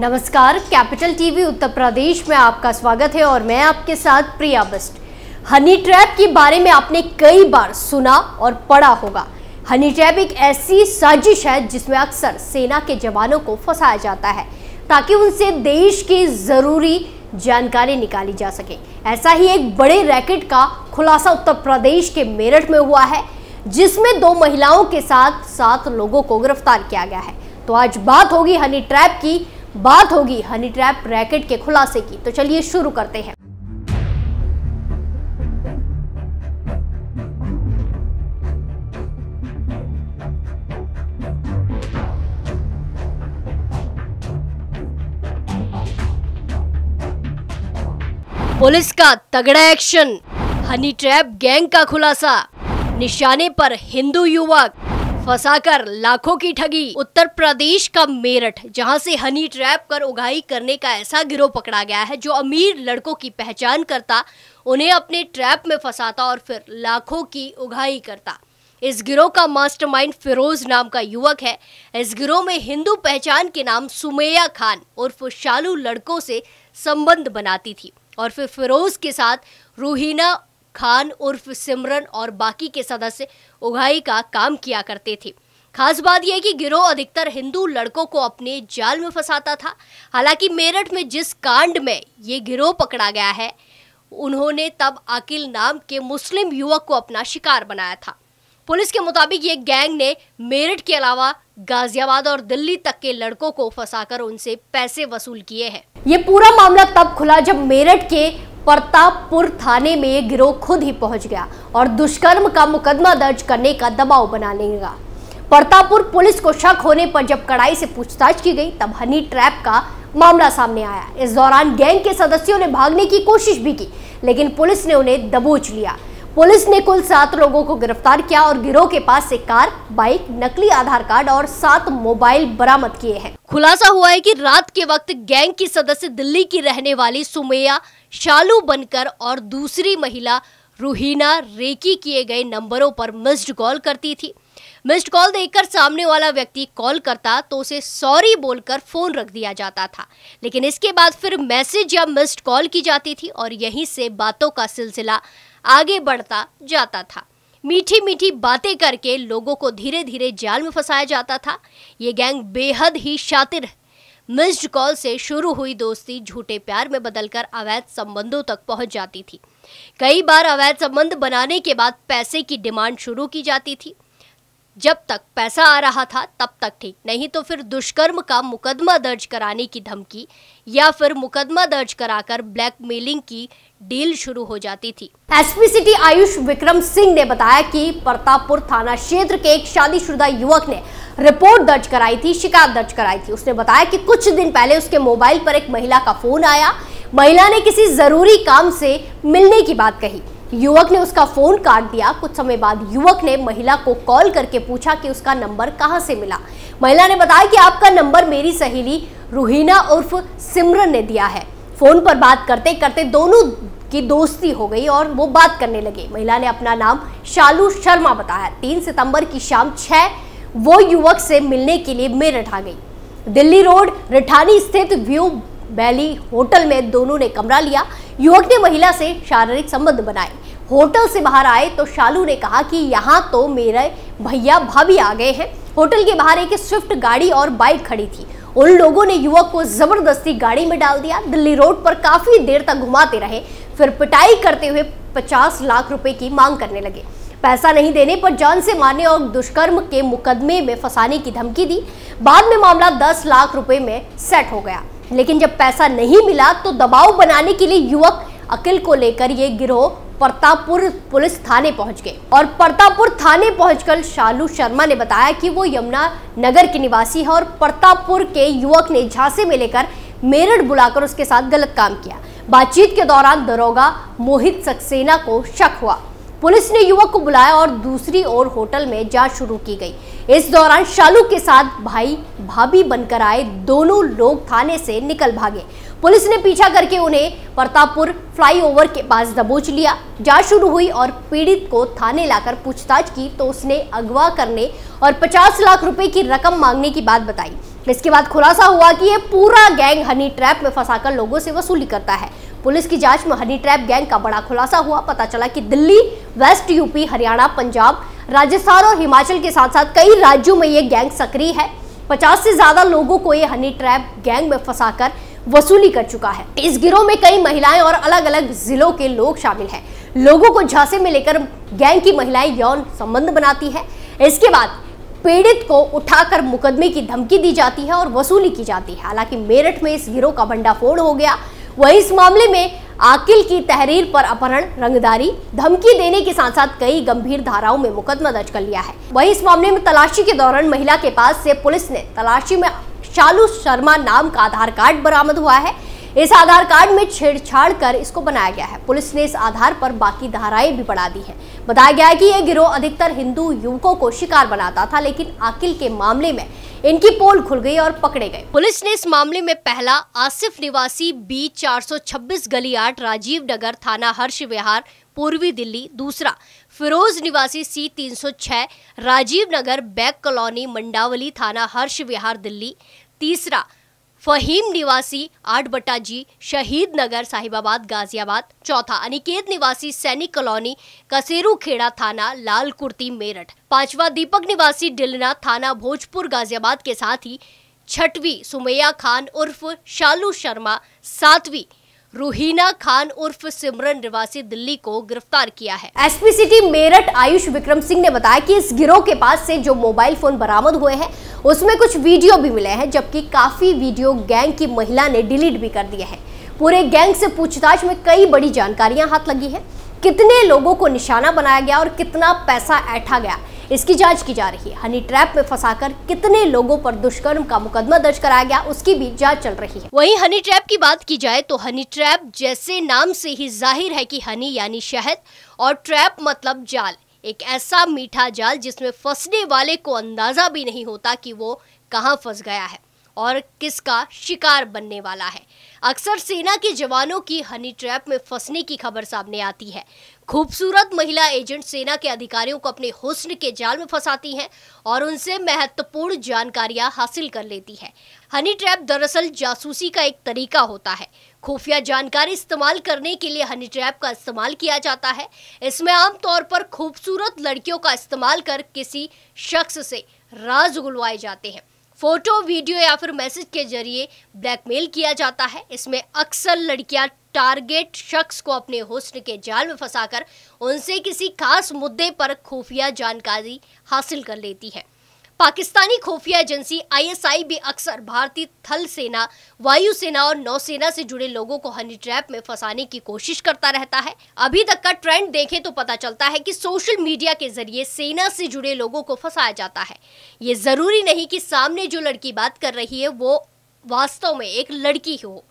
नमस्कार capital TV उत्तर प्रदेश में आपका स्वागत है और मैं आपके साथ प्रिया बस्ट हनी ट्रैप के बारे में आपने कई बार सुना और पढ़ा होगा हनी ट्रैप एक ऐसी साजिश है जिसमें अक्सर सेना के जवानों को फंसाया जाता है ताकि उनसे देश की ज़रूरी जानकारी निकाली जा सके ऐसा ही एक बड़े रैकेट का खुलासा उत्तर प्रदेश के मेरठ में हुआ है जिसमें दो महिलाओं के साथ सात लोगों को गिरफ्तार किया गया है तो आज बात होगी हनी ट्रैप की बात होगी हनी ट्रैप रैकेट के खुलासे की तो चलिए शुरू करते हैं पुलिस का तगड़ा एक्शन हनी ट्रैप गैंग का खुलासा निशाने पर हिंदू युवक फंसाकर लाखों की ठगी उत्तर प्रदेश का मेरठ जहां से हनी ट्रैप कर उगाही करने का ऐसा गिरोह पकड़ा गया है जो अमीर लड़कों की पहचान करता उन्हें अपने ट्रैप में फंसाता और फिर लाखों की उगाही करता इस गिरोह का मास्टरमाइंड फिरोज नाम का युवक है इस गिरोह में हिंदू पहचान के नाम सुमेया खान उर्फ शालू लड़कों से संबंध बनाती थी और फिर फिरोज के साथ रूहीना खान उर्फ सिमरन और बाकी के सदस्य उगाई का काम किया करते थे खास बात यह कि गिरोह अधिकतर हिंदू लड़कों को अपने जाल में फंसाता था हालांकि मेरठ में जिस कांड में ये गिरोह पकड़ा गया है उन्होंने तब आकिल नाम के मुस्लिम युवक को अपना शिकार बनाया था पुलिस के मुताबिक ये गैंग ने मेरठ के अलावा गाजियाबाद और दिल्ली तक के लड़कों को फंसाकर उनसे पैसे वसूल किए हैं ये पूरा मामला तब खुला जब मेरठ के प्रतापपुर थाने में गिरोह खुद ही पहुंच गया और दुष्कर्म का मुकदमा दर्ज करने का दबाव बनाने लेगा प्रतापपुर पुलिस को शक होने पर जब कड़ाई से पूछताछ की गई तब हनी ट्रैप का मामला सामने आया इस दौरान गैंग के सदस्यों ने भागने की कोशिश भी की लेकिन पुलिस ने उन्हें दबोच लिया पुलिस ने कुल सात लोगों को गिरफ्तार किया और गिरोह के पास से कार बाइक नकली आधार कार्ड और सात मोबाइल बरामद किए हैं खुलासा हुआ है कि रात के वक्त गैंग की सदस्य दिल्ली की रहने वाली सुमैया शालू बनकर और दूसरी महिला रूहीना रेकी किए गए नंबरों पर मिस्ड कॉल करती थी मिस्ड कॉल देखकर सामने वाला व्यक्ति कॉल करता तो उसे सॉरी बोलकर फोन रख दिया जाता था लेकिन इसके बाद फिर मैसेज या मिस्ड कॉल की जाती थी और यहीं से बातों का सिलसिला आगे बढ़ता जाता था मीठी मीठी बातें करके लोगों को धीरे धीरे जाल में फंसाया जाता था ये गैंग बेहद ही शातिर है मिस्ड कॉल से शुरू हुई दोस्ती झूठे प्यार में बदलकर अवैध संबंधों तक पहुंच जाती थी कई बार अवैध संबंध बनाने के बाद पैसे की डिमांड शुरू की जाती थी जब तक पैसा आ रहा था तब तक ठीक नहीं तो फिर दुष्कर्म का मुकदमा दर्ज कराने की धमकी या फिर मुकदमा दर्ज कराकर ब्लैकमेलिंग की डील शुरू हो जाती थी एसपी सिटी आयुष विक्रम सिंह ने बताया कि प्रतापपुर थाना क्षेत्र के एक शादीशुदा युवक ने रिपोर्ट दर्ज कराई थी शिकायत दर्ज कराई थी उसने बताया कि कुछ दिन पहले उसके मोबाइल पर एक महिला का फोन आया महिला ने किसी जरूरी काम से मिलने की बात कही युवक ने उसका फोन काट दिया कुछ समय बाद युवक ने महिला को कॉल करके पूछा कि उसका नंबर कहां से मिला महिला ने बताया कि आपका नंबर मेरी सहेली रूहिना उर्फ सिमरन ने दिया है फोन पर बात करते करते दोनों की दोस्ती हो गई और वो बात करने लगे महिला ने अपना नाम शालू शर्मा बताया तीन सितंबर की शाम छह वो युवक से मिलने के लिए मेरठ आ गई दिल्ली रोड रिठानी स्थित व्यू वैली होटल में दोनों ने कमरा लिया युवक ने महिला से शारीरिक संबंध बनाए होटल से बाहर आए तो शालू ने कहा कि यहाँ तो मेरे भैया भाभी आ गए हैं होटल के बाहर एक स्विफ्ट गाड़ी और बाइक खड़ी थी उन लोगों ने युवक को जबरदस्ती गाड़ी में डाल दिया दिल्ली रोड पर काफी देर तक घुमाते रहे फिर पिटाई करते हुए 50 लाख रुपए की मांग करने लगे पैसा नहीं देने पर जान से मारने और दुष्कर्म के मुकदमे में फंसाने की धमकी दी बाद में मामला 10 लाख रुपए में सेट हो गया लेकिन जब पैसा नहीं मिला तो दबाव बनाने के लिए युवक अकिल को लेकर ये गिरोह परतापुर पुलिस थाने पहुंच गए और परतापुर थाने पहुंचकर शालू शर्मा ने बताया कि वो यमुना नगर के निवासी है और प्रतापपुर के युवक ने झांसे में लेकर मेरठ बुलाकर उसके साथ गलत काम किया बातचीत के दौरान दरोगा मोहित सक्सेना को शक हुआ पुलिस ने युवक को बुलाया और दूसरी ओर होटल में जांच शुरू की गई इस दौरान शालू के साथ भाई भाभी बनकर आए दोनों लोग थाने से निकल भागे पुलिस ने पीछा करके उन्हें प्रतापपुर फ्लाईओवर के पास दबोच लिया जांच शुरू हुई और पीड़ित को थाने लाकर पूछताछ की तो उसने अगवा करने और 50 लाख रुपए की रकम मांगने की बात बताई इसके बाद खुलासा हुआ कि यह पूरा गैंग हनी ट्रैप में फंसाकर लोगों से वसूली करता है पुलिस की जांच में हनी ट्रैप गैंग का बड़ा खुलासा हुआ पता चला कि दिल्ली वेस्ट यूपी हरियाणा पंजाब राजस्थान और हिमाचल के साथ साथ कई राज्यों में ये गैंग सक्रिय है पचास से ज्यादा लोगों को ये हनी ट्रैप गैंग में फंसाकर वसूली कर चुका है इस गिरोह में कई महिलाएं और अलग अलग जिलों के लोग शामिल हैं लोगों को झांसे में लेकर गैंग की महिलाएं यौन संबंध बनाती है इसके बाद पीड़ित को उठाकर मुकदमे की धमकी दी जाती है और वसूली की जाती है हालांकि मेरठ में इस गिरोह का भंडाफोड़ हो गया वही इस मामले में आकिल की तहरीर पर अपहरण रंगदारी धमकी देने के साथ साथ कई गंभीर धाराओं में मुकदमा दर्ज कर लिया है वही इस मामले में तलाशी के दौरान महिला के पास से पुलिस ने तलाशी में चालू शर्मा नाम का आधार कार्ड बरामद हुआ है इस आधार कार्ड में छेड़छाड़ कर इसको बनाया गया है पुलिस ने इस आधार पर बाकी धाराएं भी बढ़ा दी हैं। बताया गया है कि यह गिरोह अधिकतर हिंदू युवकों को शिकार बनाता था लेकिन आकिल के मामले में इनकी पोल खुल गई और पकड़े गए पुलिस ने इस मामले में पहला आसिफ निवासी बी 426 गली आठ राजीव नगर थाना हर्ष विहार पूर्वी दिल्ली दूसरा फिरोज निवासी C 306 Rajiv Nagar back colony Mandawali थाना हर्ष विहार दिल्ली तीसरा फहीम निवासी आठबट्टा जी शहीद नगर साहिबाबाद गाजियाबाद चौथा अनिकेत निवासी सैनिक कॉलोनी कसेरू खेड़ा थाना लाल कुर्ती मेरठ पांचवा दीपक निवासी डिलना थाना भोजपुर गाजियाबाद के साथ ही छठवी सुमैया खान उर्फ शालू शर्मा सातवीं रूहीना खान उर्फ सिमरन निवासी दिल्ली को गिरफ्तार किया है एसपी सिटी मेरठ आयुष विक्रम सिंह ने बताया कि इस गिरोह के पास से जो मोबाइल फोन बरामद हुए हैं उसमें कुछ वीडियो भी मिले हैं जबकि काफ़ी वीडियो गैंग की महिला ने डिलीट भी कर दिए हैं पूरे गैंग से पूछताछ में कई बड़ी जानकारियां हाथ लगी हैं कितने लोगों को निशाना बनाया गया और कितना पैसा ऐठा गया इसकी जांच की जा रही है हनी ट्रैप में फंसाकर कितने लोगों पर दुष्कर्म का मुकदमा दर्ज कराया गया उसकी भी जांच चल रही है वहीं हनी ट्रैप की बात की जाए तो हनी ट्रैप जैसे नाम से ही जाहिर है कि हनी यानी शहद और ट्रैप मतलब जाल एक ऐसा मीठा जाल जिसमें फंसने वाले को अंदाज़ा भी नहीं होता कि वो कहाँ फंस गया है और किसका शिकार बनने वाला है अक्सर सेना के जवानों की हनी ट्रैप में फंसने की खबर सामने आती है खूबसूरत महिला एजेंट सेना के अधिकारियों को अपने हुस्न के जाल में फंसाती हैं और उनसे महत्वपूर्ण जानकारियां हासिल कर लेती है हनी ट्रैप दरअसल जासूसी का एक तरीका होता है खुफिया जानकारी इस्तेमाल करने के लिए हनी ट्रैप का इस्तेमाल किया जाता है इसमें आमतौर पर खूबसूरत लड़कियों का इस्तेमाल कर किसी शख्स से राज उगलवाए जाते हैं फोटो वीडियो या फिर मैसेज के जरिए ब्लैकमेल किया जाता है इसमें अक्सर लड़कियां टारगेट शख्स को अपने हुस्न के जाल में फंसाकर उनसे किसी खास मुद्दे पर खुफिया जानकारी हासिल कर लेती है पाकिस्तानी खुफिया एजेंसी आईएसआई भी अक्सर भारतीय थल सेना वायुसेना और नौसेना से जुड़े लोगों को हनी ट्रैप में फंसाने की कोशिश करता रहता है अभी तक का ट्रेंड देखें तो पता चलता है कि सोशल मीडिया के जरिए सेना से जुड़े लोगों को फंसाया जाता है ये जरूरी नहीं कि सामने जो लड़की बात कर रही है वो वास्तव में एक लड़की हो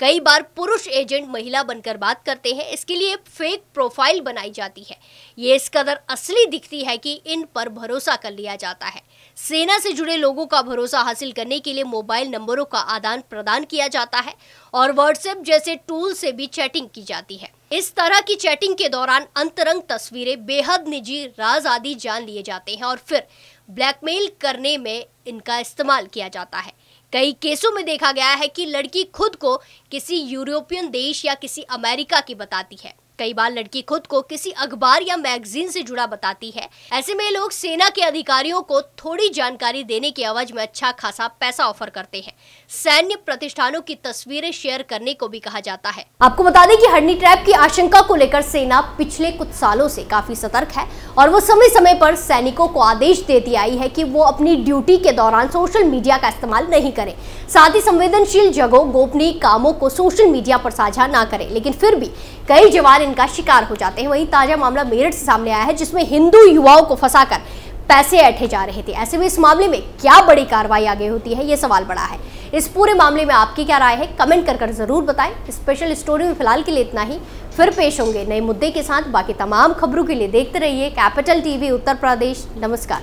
कई बार पुरुष एजेंट महिला बनकर बात करते हैं इसके लिए फेक प्रोफाइल बनाई जाती है ये इस कदर असली दिखती है कि इन पर भरोसा कर लिया जाता है सेना से जुड़े लोगों का भरोसा हासिल करने के लिए मोबाइल नंबरों का आदान प्रदान किया जाता है और व्हाट्सएप जैसे टूल से भी चैटिंग की जाती है इस तरह की चैटिंग के दौरान अंतरंग तस्वीरें बेहद निजी राज आदि जान लिए जाते हैं और फिर ब्लैकमेल करने में इनका इस्तेमाल किया जाता है कई केसों में देखा गया है कि लड़की खुद को किसी यूरोपियन देश या किसी अमेरिका की बताती है कई बार लड़की खुद को किसी अखबार या मैगजीन से जुड़ा बताती है ऐसे में लोग सेना के अधिकारियों को थोड़ी जानकारी देने के अवज में अच्छा खासा पैसा ऑफर करते हैं सैन्य प्रतिष्ठानों की तस्वीरें शेयर करने को भी कहा जाता है आपको बता दें की हडनी ट्रैप की आशंका को लेकर सेना पिछले कुछ सालों से काफी सतर्क है और वो समय समय पर सैनिकों को आदेश देती आई है की वो अपनी ड्यूटी के दौरान सोशल मीडिया का इस्तेमाल नहीं करें साथ ही संवेदनशील जगहों गोपनीय कामों को सोशल मीडिया पर साझा ना करें लेकिन फिर भी कई जवान पलायन का शिकार हो जाते हैं वहीं ताजा मामला मेरठ से सामने आया है जिसमें हिंदू युवाओं को फंसाकर पैसे ऐठे जा रहे थे ऐसे में इस मामले में क्या बड़ी कार्रवाई आगे होती है ये सवाल बड़ा है इस पूरे मामले में आपकी क्या राय है कमेंट कर कर जरूर बताएं स्पेशल स्टोरी में फिलहाल के लिए इतना ही फिर पेश होंगे नए मुद्दे के साथ बाकी तमाम खबरों के लिए देखते रहिए कैपिटल टीवी उत्तर प्रदेश नमस्कार